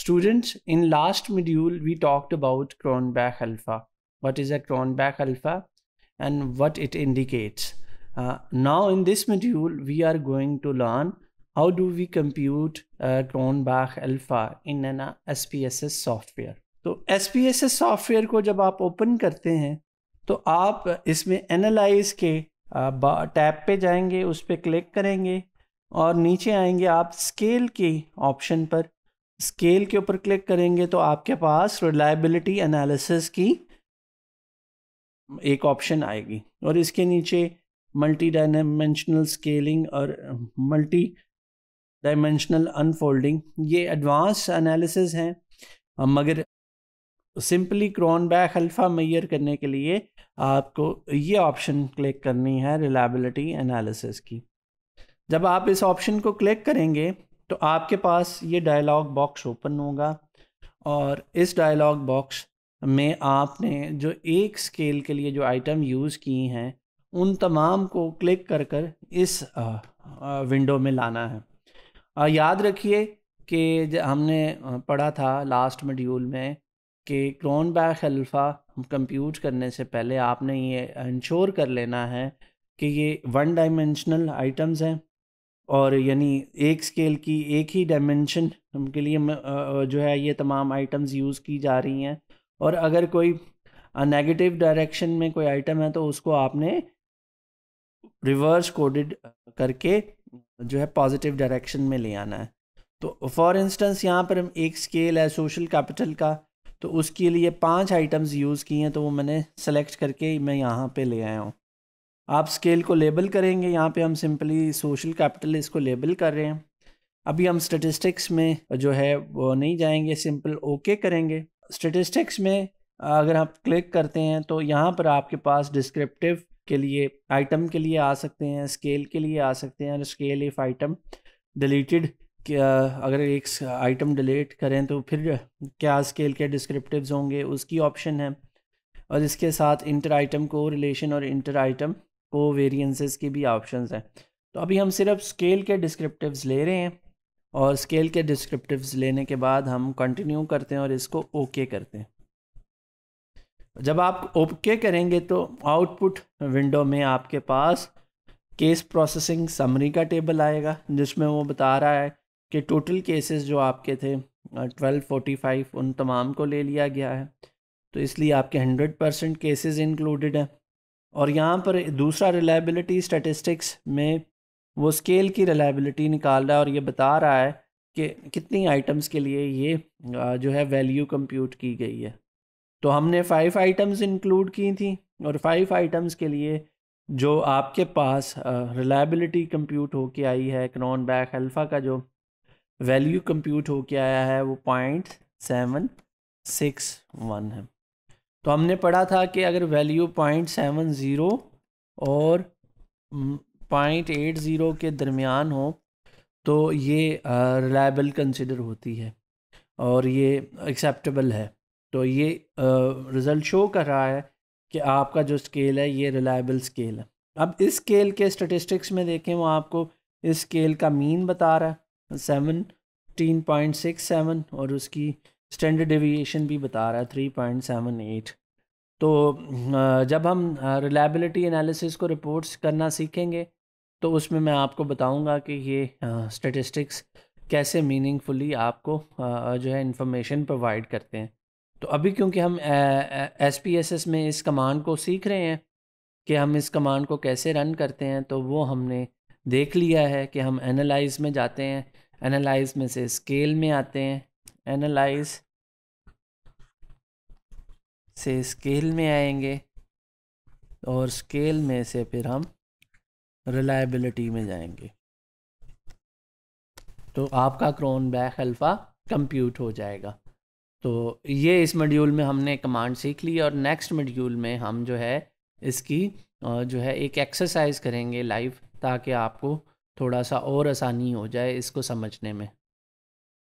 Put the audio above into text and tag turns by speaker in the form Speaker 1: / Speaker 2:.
Speaker 1: Students, in last module, we talked about Cronbach alpha. What is a Cronbach alpha and what it indicates. Uh, now in this module, we are going to learn how do we compute uh, Cronbach alpha in an uh, SPSS software. तो SPSS software को जब आप open करते हैं तो आप इसमें analyse के टैब पे जाएंगे उस पर क्लिक करेंगे और नीचे आएंगे आप स्केल के ऑप्शन पर स्केल के ऊपर क्लिक करेंगे तो आपके पास रिलायबिलिटी एनालिसिस की एक ऑप्शन आएगी और इसके नीचे मल्टी डायमेंशनल स्केलिंग और मल्टी डायमेंशनल अनफोल्डिंग ये एडवांस एनालिसिस हैं मगर सिंपली क्रॉनबैक अल्फ़ा मैयर करने के लिए आपको ये ऑप्शन क्लिक करनी है रिलायबिलिटी एनालिसिस की जब आप इस ऑप्शन को क्लिक करेंगे तो आपके पास ये डायलॉग बॉक्स ओपन होगा और इस डायलॉग बॉक्स में आपने जो एक स्केल के लिए जो आइटम यूज़ की हैं उन तमाम को क्लिक कर कर इस विंडो में लाना है याद रखिए कि हमने पढ़ा था लास्ट मॉड्यूल में कि क्रोन बैक अल्फ़ा कंप्यूट करने से पहले आपने ये इंश्योर कर लेना है कि ये वन डायमेंशनल आइटम्स हैं और यानी एक स्केल की एक ही डायमेंशन के लिए जो है ये तमाम आइटम्स यूज़ की जा रही हैं और अगर कोई नेगेटिव डायरेक्शन में कोई आइटम है तो उसको आपने रिवर्स कोडेड करके जो है पॉजिटिव डायरेक्शन में ले आना है तो फॉर इंस्टेंस यहाँ पर हम एक स्केल है सोशल कैपिटल का तो उसके लिए पांच आइटम्स यूज़ की हैं तो वो मैंने सेलेक्ट करके मैं यहाँ पे ले आया हूँ आप स्केल को लेबल करेंगे यहाँ पे हम सिंपली सोशल कैपिटल इसको लेबल कर रहे हैं अभी हम स्टेटिस्टिक्स में जो है वो नहीं जाएंगे सिंपल ओके okay करेंगे स्टेटिस्टिक्स में अगर आप क्लिक करते हैं तो यहाँ पर आपके पास डिस्क्रिप्टिव के लिए आइटम के लिए आ सकते हैं स्केल के लिए आ सकते हैं और स्केल इफ आइटम डिलीटेड अगर एक आइटम डिलीट करें तो फिर क्या स्केल के डिस्क्रिप्टिव्स होंगे उसकी ऑप्शन है और इसके साथ इंटर आइटम को रिलेशन और इंटर आइटम को वेरियंसेस के भी ऑप्शंस हैं तो अभी हम सिर्फ स्केल के डिस्क्रिप्टिव्स ले रहे हैं और स्केल के डिस्क्रिप्टिव्स लेने के बाद हम कंटिन्यू करते हैं और इसको ओके okay करते हैं जब आप ओके okay करेंगे तो आउटपुट विंडो में आपके पास केस प्रोसेसिंग समरी का टेबल आएगा जिसमें वो बता रहा है कि टोटल केसेस जो आपके थे ट्वेल्व फोर्टी फाइव उन तमाम को ले लिया गया है तो इसलिए आपके हंड्रेड परसेंट केसेज इंक्लूडेड हैं और यहाँ पर दूसरा रिलायबिलिटी स्टैटिस्टिक्स में वो स्केल की रिलायबिलिटी निकाल रहा है और ये बता रहा है कि कितनी आइटम्स के लिए ये जो है वैल्यू कंप्यूट की गई है तो हमने फाइव आइटम्स इंक्लूड की थी और फाइव आइटम्स के लिए जो आपके पास रिलायबिलिटी कंप्यूट होके आई है क्रॉन बैक अल्फ़ा का जो वैल्यू कंप्यूट होके आया है वो पॉइंट सेवन सिक्स वन है तो हमने पढ़ा था कि अगर वैल्यू पॉइंट सेवन ज़ीरो और पॉइंट एट ज़ीरो के दरमियान हो तो ये रिलायबल कंसिडर होती है और ये एक्सेप्टेबल है तो ये रिज़ल्ट शो कर रहा है कि आपका जो स्केल है ये रिलायबल स्केल है अब इस स्केल के स्टेटिस्टिक्स में देखें वो आपको इस स्केल का मीन बता रहा है सेवन सिक्स सेवन और उसकी स्टैंडर्ड डेविएशन भी बता रहा है थ्री पॉइंट सेवन एट तो जब हम रिलायबिलिटी एनालिसिस को रिपोर्ट्स करना सीखेंगे तो उसमें मैं आपको बताऊंगा कि ये स्टेटिस्टिक्स कैसे मीनिंगफुली आपको जो है इंफॉर्मेशन प्रोवाइड करते हैं तो अभी क्योंकि हम एस पी एस एस में इस कमांड को सीख रहे हैं कि हम इस कमांड को कैसे रन करते हैं तो वो हमने देख लिया है कि हम एनालाइज में जाते हैं एनालाइज में से स्केल में आते हैं एनालाइज से स्केल में आएंगे और स्केल में से फिर हम रिलायबिलिटी में जाएंगे तो आपका क्रोन बैक अल्फ़ा कंप्यूट हो जाएगा तो ये इस मॉड्यूल में हमने कमांड सीख ली और नेक्स्ट मॉड्यूल में हम जो है इसकी जो है एक एक्सरसाइज करेंगे लाइव ताकि आपको थोड़ा सा और आसानी हो जाए इसको समझने में